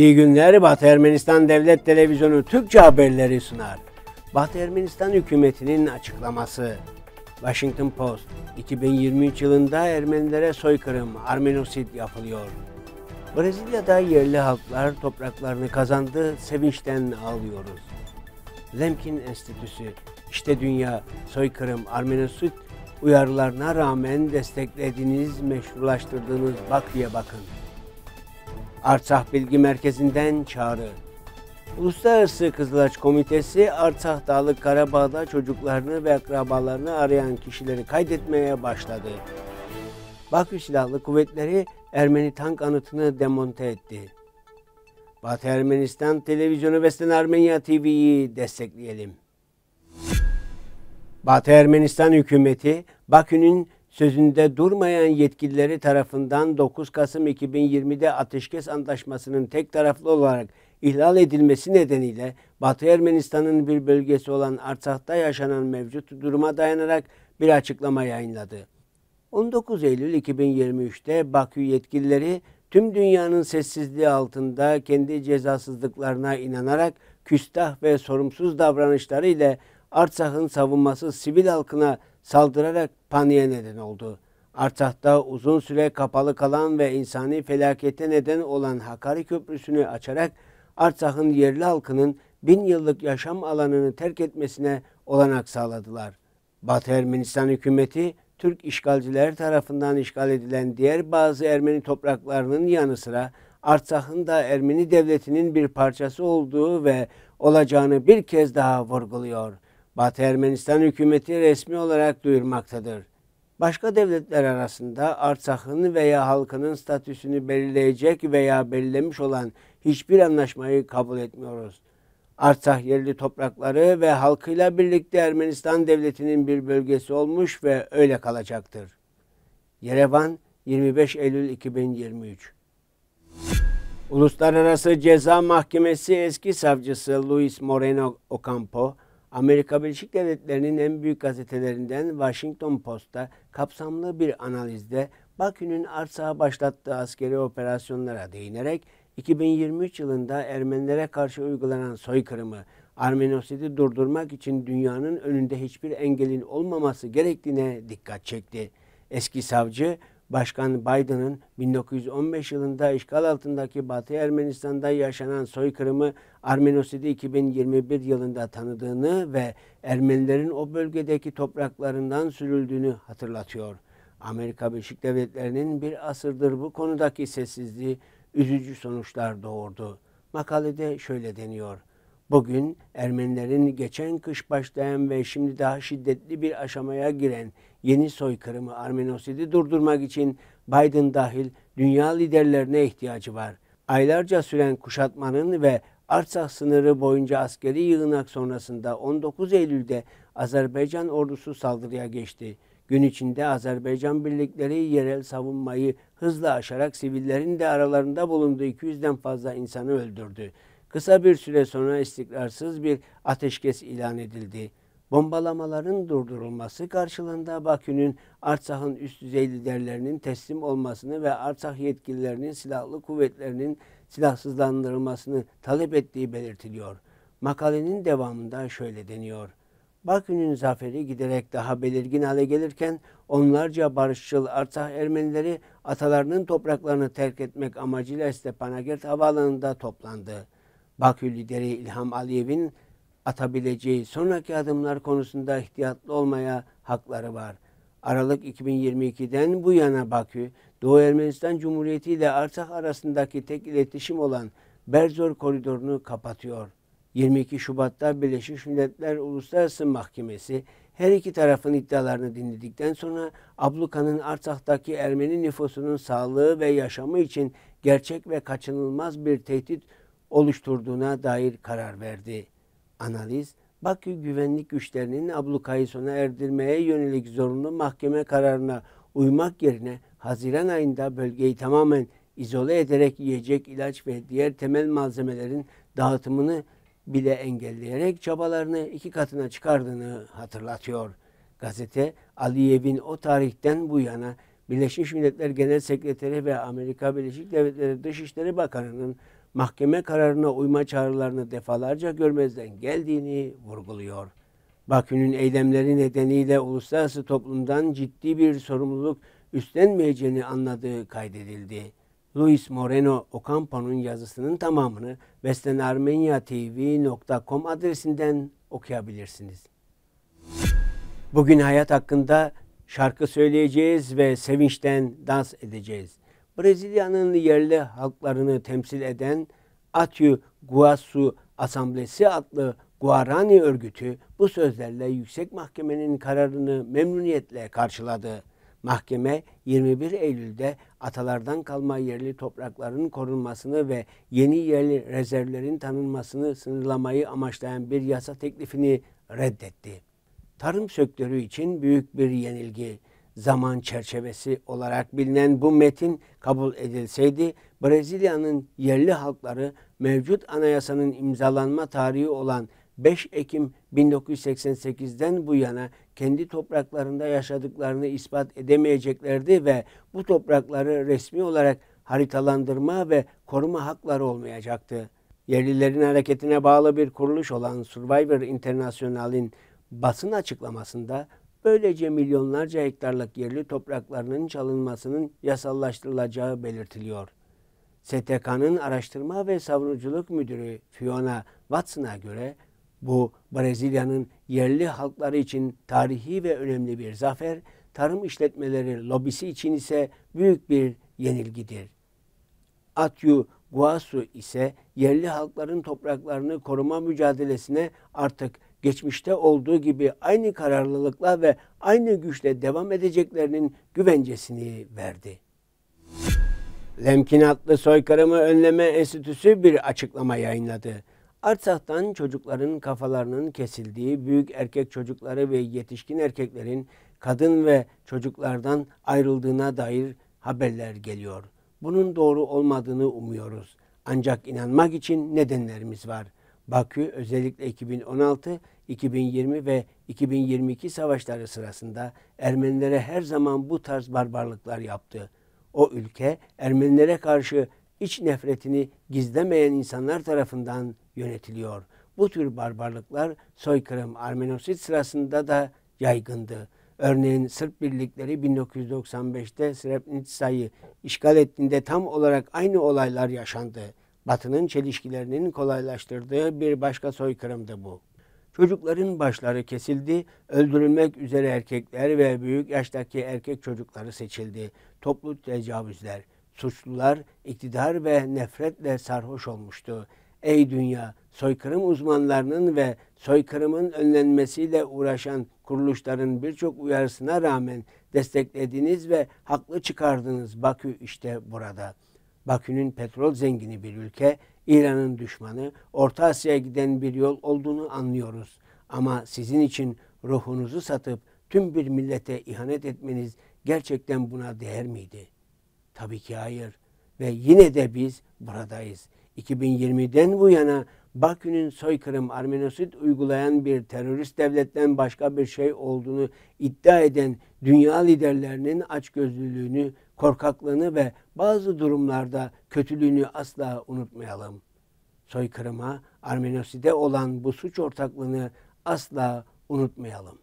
İyi günler Batı Ermenistan Devlet Televizyonu Türkçe haberleri sunar. Batı Ermenistan hükümetinin açıklaması. Washington Post 2023 yılında Ermenilere soykırım, Armenosit yapılıyor. Brezilya'da yerli halklar topraklarını kazandı, sevinçten ağlıyoruz. Lemkin Enstitüsü, işte dünya, soykırım, Armenosit uyarılarına rağmen desteklediğiniz, meşrulaştırdığınız Bakü'ye bakın. Arçah Bilgi Merkezi'nden çağrı. Uluslararası Kızılaç Komitesi Arçah Dağlı Karabağ'da çocuklarını ve akrabalarını arayan kişileri kaydetmeye başladı. Bakü Silahlı Kuvvetleri Ermeni tank anıtını demonte etti. Batı Ermenistan Televizyonu ve Armenya TV'yi destekleyelim. Batı Ermenistan hükümeti Bakü'nün sözünde durmayan yetkilileri tarafından 9 Kasım 2020'de ateşkes antlaşmasının tek taraflı olarak ihlal edilmesi nedeniyle Batı Ermenistan'ın bir bölgesi olan Artsakh'ta yaşanan mevcut duruma dayanarak bir açıklama yayınladı. 19 Eylül 2023'te Bakü yetkilileri tüm dünyanın sessizliği altında kendi cezasızlıklarına inanarak küstah ve sorumsuz davranışları ile Artsah'ın savunması sivil halkına saldırarak paniğe neden oldu. Artah'ta uzun süre kapalı kalan ve insani felakete neden olan Hakari Köprüsü'nü açarak Artah'ın yerli halkının bin yıllık yaşam alanını terk etmesine olanak sağladılar. Batı Ermenistan hükümeti Türk işgalcileri tarafından işgal edilen diğer bazı Ermeni topraklarının yanı sıra Artah'ın da Ermeni devletinin bir parçası olduğu ve olacağını bir kez daha vurguluyor.'' Batı Ermenistan hükümeti resmi olarak duyurmaktadır. Başka devletler arasında Artsakh'ın veya halkının statüsünü belirleyecek veya belirlemiş olan hiçbir anlaşmayı kabul etmiyoruz. Artsakh yerli toprakları ve halkıyla birlikte Ermenistan devletinin bir bölgesi olmuş ve öyle kalacaktır. Yerevan 25 Eylül 2023 Uluslararası Ceza Mahkemesi eski savcısı Luis Moreno Ocampo, Amerika Birleşik Devletleri'nin en büyük gazetelerinden Washington Post'ta kapsamlı bir analizde Bakü'nün Arsa'ya başlattığı askeri operasyonlara değinerek 2023 yılında Ermenilere karşı uygulanan soykırımı, Armenosidi durdurmak için dünyanın önünde hiçbir engelin olmaması gerektiğine dikkat çekti. Eski savcı Başkan Biden'ın 1915 yılında işgal altındaki Batı Ermenistan'da yaşanan soykırımı Armenosidi 2021 yılında tanıdığını ve Ermenilerin o bölgedeki topraklarından sürüldüğünü hatırlatıyor. Amerika Birleşik Devletleri'nin bir asırdır bu konudaki sessizliği üzücü sonuçlar doğurdu. Makalede şöyle deniyor. Bugün Ermenilerin geçen kış başlayan ve şimdi daha şiddetli bir aşamaya giren yeni soykırımı Armenosidi durdurmak için Biden dahil dünya liderlerine ihtiyacı var. Aylarca süren kuşatmanın ve Artsakh sınırı boyunca askeri yığınak sonrasında 19 Eylül'de Azerbaycan ordusu saldırıya geçti. Gün içinde Azerbaycan birlikleri yerel savunmayı hızla aşarak sivillerin de aralarında bulunduğu 200'den fazla insanı öldürdü. Kısa bir süre sonra istikrarsız bir ateşkes ilan edildi. Bombalamaların durdurulması karşılığında Bakü'nün Artsah'ın üst düzey liderlerinin teslim olmasını ve Artsah yetkililerinin silahlı kuvvetlerinin silahsızlandırılmasını talep ettiği belirtiliyor. Makalenin devamında şöyle deniyor. Bakü'nün zaferi giderek daha belirgin hale gelirken onlarca barışçıl Artsah Ermenileri atalarının topraklarını terk etmek amacıyla Stepanakert havaalanında toplandı. Bakü lideri İlham Aliyev'in atabileceği sonraki adımlar konusunda ihtiyatlı olmaya hakları var. Aralık 2022'den bu yana Bakü, Doğu Ermenistan Cumhuriyeti ile Arsak arasındaki tek iletişim olan Berzor koridorunu kapatıyor. 22 Şubat'ta Birleşmiş Milletler Uluslararası Mahkemesi her iki tarafın iddialarını dinledikten sonra abluka'nın Arsak'taki Ermeni nüfusunun sağlığı ve yaşamı için gerçek ve kaçınılmaz bir tehdit oluşturduğuna dair karar verdi. Analiz, Bakü güvenlik güçlerinin ablukayı sona erdirmeye yönelik zorunlu mahkeme kararına uymak yerine Haziran ayında bölgeyi tamamen izole ederek yiyecek, ilaç ve diğer temel malzemelerin dağıtımını bile engelleyerek çabalarını iki katına çıkardığını hatırlatıyor. Gazete Aliyev'in o tarihten bu yana Birleşmiş Milletler Genel Sekreteri ve Amerika Birleşik Devletleri Dışişleri Bakanı'nın mahkeme kararına uyma çağrılarını defalarca görmezden geldiğini vurguluyor. Bakü'nün eylemleri nedeniyle uluslararası toplumdan ciddi bir sorumluluk üstlenmeyeceğini anladığı kaydedildi. Luis Moreno Ocampo'nun yazısının tamamını westernarmeniatv.com adresinden okuyabilirsiniz. Bugün hayat hakkında şarkı söyleyeceğiz ve sevinçten dans edeceğiz. Brezilya'nın yerli halklarını temsil eden Atyu Guasu Asamblesi adlı Guarani örgütü bu sözlerle yüksek mahkemenin kararını memnuniyetle karşıladı. Mahkeme 21 Eylül'de atalardan kalma yerli toprakların korunmasını ve yeni yerli rezervlerin tanınmasını sınırlamayı amaçlayan bir yasa teklifini reddetti. Tarım sektörü için büyük bir yenilgi zaman çerçevesi olarak bilinen bu metin kabul edilseydi Brezilya'nın yerli halkları mevcut anayasanın imzalanma tarihi olan 5 Ekim 1988'den bu yana kendi topraklarında yaşadıklarını ispat edemeyeceklerdi ve bu toprakları resmi olarak haritalandırma ve koruma hakları olmayacaktı. Yerlilerin hareketine bağlı bir kuruluş olan Survivor International'in basın açıklamasında Böylece milyonlarca hektarlık yerli topraklarının çalınmasının yasallaştırılacağı belirtiliyor. STK'nın Araştırma ve Savunuculuk Müdürü Fiona Watson'a göre bu Brezilya'nın yerli halkları için tarihi ve önemli bir zafer, tarım işletmeleri lobisi için ise büyük bir yenilgidir. Atyu Guasu ise yerli halkların topraklarını koruma mücadelesine artık geçmişte olduğu gibi aynı kararlılıkla ve aynı güçle devam edeceklerinin güvencesini verdi. Lemkinatlı Soykırımı Önleme Enstitüsü bir açıklama yayınladı. Artsahtan çocukların kafalarının kesildiği büyük erkek çocukları ve yetişkin erkeklerin kadın ve çocuklardan ayrıldığına dair haberler geliyor. Bunun doğru olmadığını umuyoruz. Ancak inanmak için nedenlerimiz var.'' Bakü özellikle 2016, 2020 ve 2022 savaşları sırasında Ermenilere her zaman bu tarz barbarlıklar yaptı. O ülke Ermenilere karşı iç nefretini gizlemeyen insanlar tarafından yönetiliyor. Bu tür barbarlıklar soykırım Armenosit sırasında da yaygındı. Örneğin Sırp birlikleri 1995'te Srebrenica'yı işgal ettiğinde tam olarak aynı olaylar yaşandı. Batı'nın çelişkilerinin kolaylaştırdığı bir başka soykırımdı bu. Çocukların başları kesildi, öldürülmek üzere erkekler ve büyük yaştaki erkek çocukları seçildi. Toplu tecavüzler, suçlular iktidar ve nefretle sarhoş olmuştu. Ey dünya, soykırım uzmanlarının ve soykırımın önlenmesiyle uğraşan kuruluşların birçok uyarısına rağmen desteklediniz ve haklı çıkardınız. Bakü işte burada.'' Bakü'nün petrol zengini bir ülke, İran'ın düşmanı, Orta Asya'ya giden bir yol olduğunu anlıyoruz. Ama sizin için ruhunuzu satıp tüm bir millete ihanet etmeniz gerçekten buna değer miydi? Tabii ki hayır. Ve yine de biz buradayız. 2020'den bu yana Bakü'nün soykırım Armenosit uygulayan bir terörist devletten başka bir şey olduğunu iddia eden dünya liderlerinin açgözlülüğünü korkaklığını ve bazı durumlarda kötülüğünü asla unutmayalım. Soykırıma, Armenoside olan bu suç ortaklığını asla unutmayalım.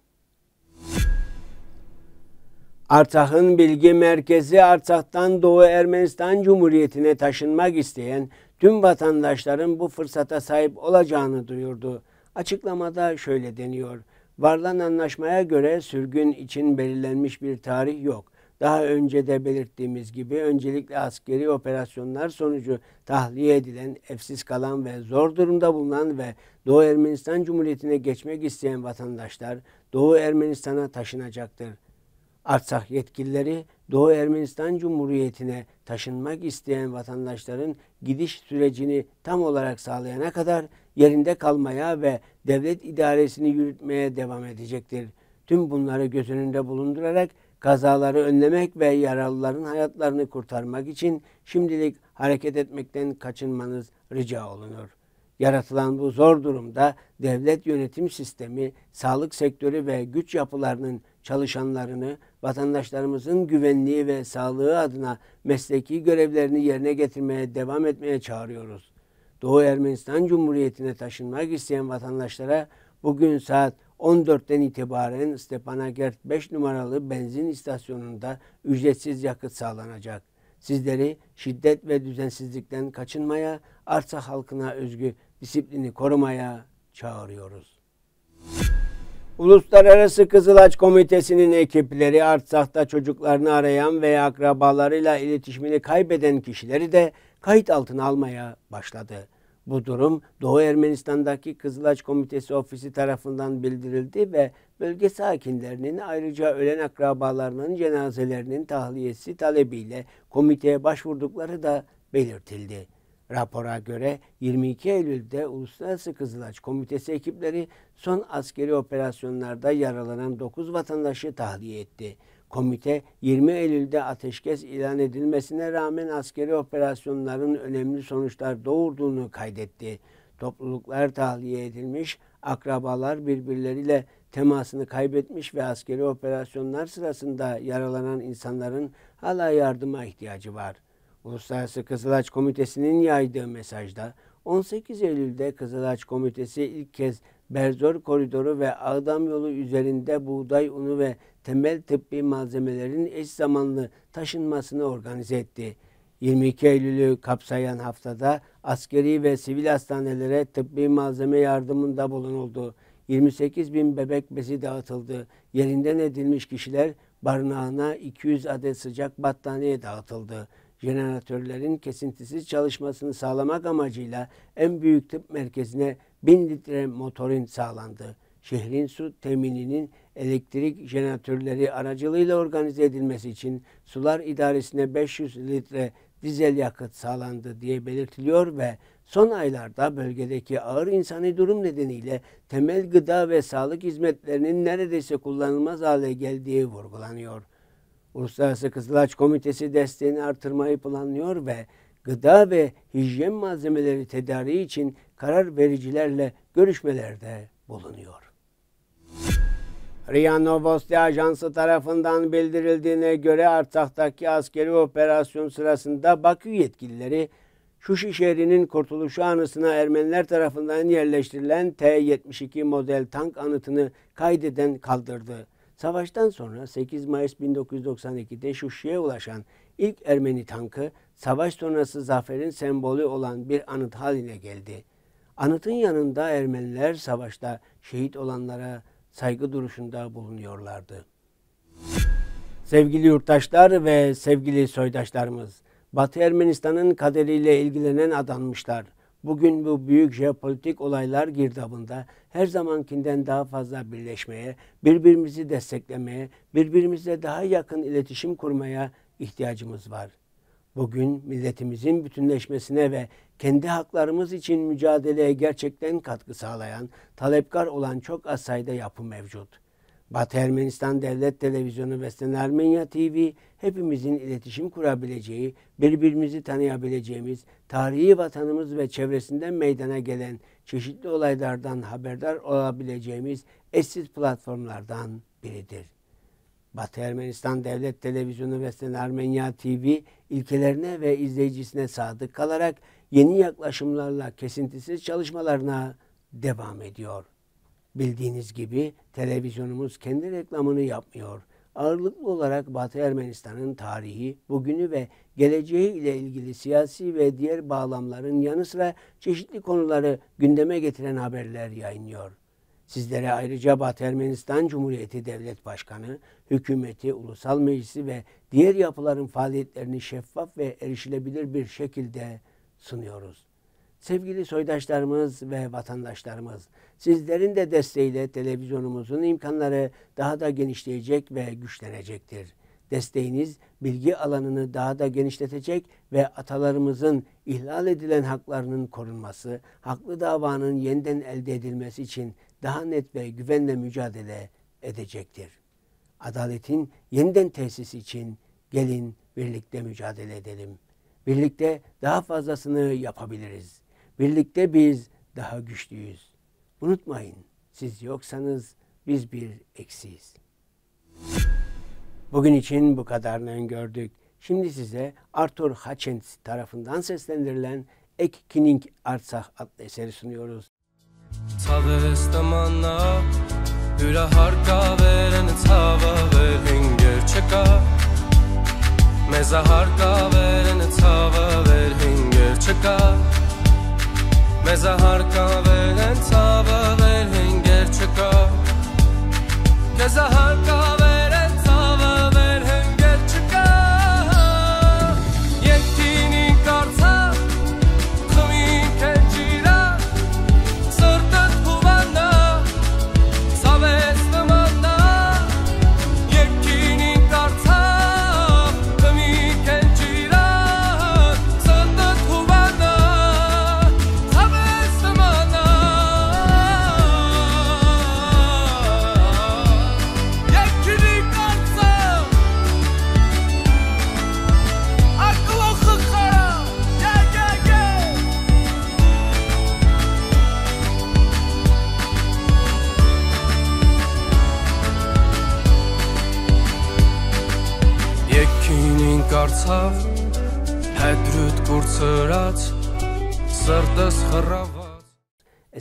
Artah'ın bilgi merkezi Artah'tan Doğu Ermenistan Cumhuriyeti'ne taşınmak isteyen tüm vatandaşların bu fırsata sahip olacağını duyurdu. Açıklamada şöyle deniyor. Varılan anlaşmaya göre sürgün için belirlenmiş bir tarih yok. Daha önce de belirttiğimiz gibi öncelikle askeri operasyonlar sonucu tahliye edilen, efsiz kalan ve zor durumda bulunan ve Doğu Ermenistan Cumhuriyeti'ne geçmek isteyen vatandaşlar Doğu Ermenistan'a taşınacaktır. Artsakh yetkilileri Doğu Ermenistan Cumhuriyeti'ne taşınmak isteyen vatandaşların gidiş sürecini tam olarak sağlayana kadar yerinde kalmaya ve devlet idaresini yürütmeye devam edecektir. Tüm bunları göz önünde bulundurarak kazaları önlemek ve yaralıların hayatlarını kurtarmak için şimdilik hareket etmekten kaçınmanız rica olunur. Yaratılan bu zor durumda devlet yönetim sistemi, sağlık sektörü ve güç yapılarının çalışanlarını vatandaşlarımızın güvenliği ve sağlığı adına mesleki görevlerini yerine getirmeye devam etmeye çağırıyoruz. Doğu Ermenistan Cumhuriyeti'ne taşınmak isteyen vatandaşlara bugün saat 14'ten itibaren Stepanakert 5 numaralı benzin istasyonunda ücretsiz yakıt sağlanacak. Sizleri şiddet ve düzensizlikten kaçınmaya, arsa halkına özgü disiplini korumaya çağırıyoruz. Uluslararası Kızılaç Komitesi'nin ekipleri Artsak'ta çocuklarını arayan veya akrabalarıyla iletişimini kaybeden kişileri de kayıt altına almaya başladı. Bu durum Doğu Ermenistan'daki Kızılaç Komitesi ofisi tarafından bildirildi ve bölge sakinlerinin ayrıca ölen akrabalarının cenazelerinin tahliyesi talebiyle komiteye başvurdukları da belirtildi. Rapora göre 22 Eylül'de Uluslararası Kızılaç Komitesi ekipleri son askeri operasyonlarda yaralanan 9 vatandaşı tahliye etti. Komite 20 Eylül'de ateşkes ilan edilmesine rağmen askeri operasyonların önemli sonuçlar doğurduğunu kaydetti. Topluluklar tahliye edilmiş, akrabalar birbirleriyle temasını kaybetmiş ve askeri operasyonlar sırasında yaralanan insanların hala yardıma ihtiyacı var. Uluslararası Kızılaç Komitesi'nin yaydığı mesajda 18 Eylül'de Kızılaç Komitesi ilk kez Berzor Koridoru ve Ağdam Yolu üzerinde buğday unu ve temel tıbbi malzemelerin eş zamanlı taşınmasını organize etti. 22 Eylül'ü kapsayan haftada askeri ve sivil hastanelere tıbbi malzeme yardımında bulunuldu. 28 bin bebek bezi dağıtıldı. Yerinden edilmiş kişiler barınağına 200 adet sıcak battaniye dağıtıldı. Jeneratörlerin kesintisiz çalışmasını sağlamak amacıyla en büyük tıp merkezine 1000 litre motorin sağlandı şehrin su temininin elektrik jeneratörleri aracılığıyla organize edilmesi için sular idaresine 500 litre dizel yakıt sağlandı diye belirtiliyor ve son aylarda bölgedeki ağır insani durum nedeniyle temel gıda ve sağlık hizmetlerinin neredeyse kullanılmaz hale geldiği vurgulanıyor. Uluslararası Kızılaç Komitesi desteğini artırmayı planlıyor ve gıda ve hijyen malzemeleri tedariği için karar vericilerle görüşmelerde bulunuyor. RIA Novosti Ajansı tarafından bildirildiğine göre Artsakh'taki askeri operasyon sırasında Bakü yetkilileri Şuşi şehrinin kurtuluşu anısına Ermeniler tarafından yerleştirilen T-72 model tank anıtını kaydeden kaldırdı. Savaştan sonra 8 Mayıs 1992'de Şuşi'ye ulaşan ilk Ermeni tankı savaş sonrası zaferin sembolü olan bir anıt haline geldi. Anıtın yanında Ermeniler savaşta şehit olanlara saygı duruşunda bulunuyorlardı. Sevgili yurttaşlar ve sevgili soydaşlarımız, Batı Ermenistan'ın kaderiyle ilgilenen adanmışlar. Bugün bu büyük jeopolitik olaylar girdabında her zamankinden daha fazla birleşmeye, birbirimizi desteklemeye, birbirimizle daha yakın iletişim kurmaya ihtiyacımız var. Bugün milletimizin bütünleşmesine ve kendi haklarımız için mücadeleye gerçekten katkı sağlayan, talepkar olan çok az sayıda yapı mevcut. Batı Ermenistan Devlet Televizyonu ve Sen Ermenya TV hepimizin iletişim kurabileceği, birbirimizi tanıyabileceğimiz, tarihi vatanımız ve çevresinden meydana gelen çeşitli olaylardan haberdar olabileceğimiz eşsiz platformlardan biridir. Batı Ermenistan Devlet Televizyonu ve Sen Ermenya TV ilkelerine ve izleyicisine sadık kalarak yeni yaklaşımlarla kesintisiz çalışmalarına devam ediyor. Bildiğiniz gibi televizyonumuz kendi reklamını yapmıyor. Ağırlıklı olarak Batı Ermenistan'ın tarihi, bugünü ve geleceği ile ilgili siyasi ve diğer bağlamların yanı sıra çeşitli konuları gündeme getiren haberler yayınlıyor. Sizlere ayrıca Batı Ermenistan Cumhuriyeti Devlet Başkanı, hükümeti, ulusal meclisi ve diğer yapıların faaliyetlerini şeffaf ve erişilebilir bir şekilde sunuyoruz. Sevgili soydaşlarımız ve vatandaşlarımız, sizlerin de desteğiyle televizyonumuzun imkanları daha da genişleyecek ve güçlenecektir. Desteğiniz bilgi alanını daha da genişletecek ve atalarımızın ihlal edilen haklarının korunması, haklı davanın yeniden elde edilmesi için daha net ve güvenle mücadele edecektir. Adaletin yeniden tesisi için gelin birlikte mücadele edelim. Birlikte daha fazlasını yapabiliriz. Birlikte biz daha güçlüyüz. Unutmayın siz yoksanız biz bir eksiyiz. Bugün için bu kadarını gördük. Şimdi size Arthur Hutchins tarafından seslendirilen Ek Kining Artsakh adlı eseri sunuyoruz. Ցավես տմանա հյուրահար կավերն ցավը վերին գեր չկա Մեզահար կավերն ցավը վերին գեր չկա Մեզահար կավերն ցավը վերին գեր չկա Մեզահար կավերն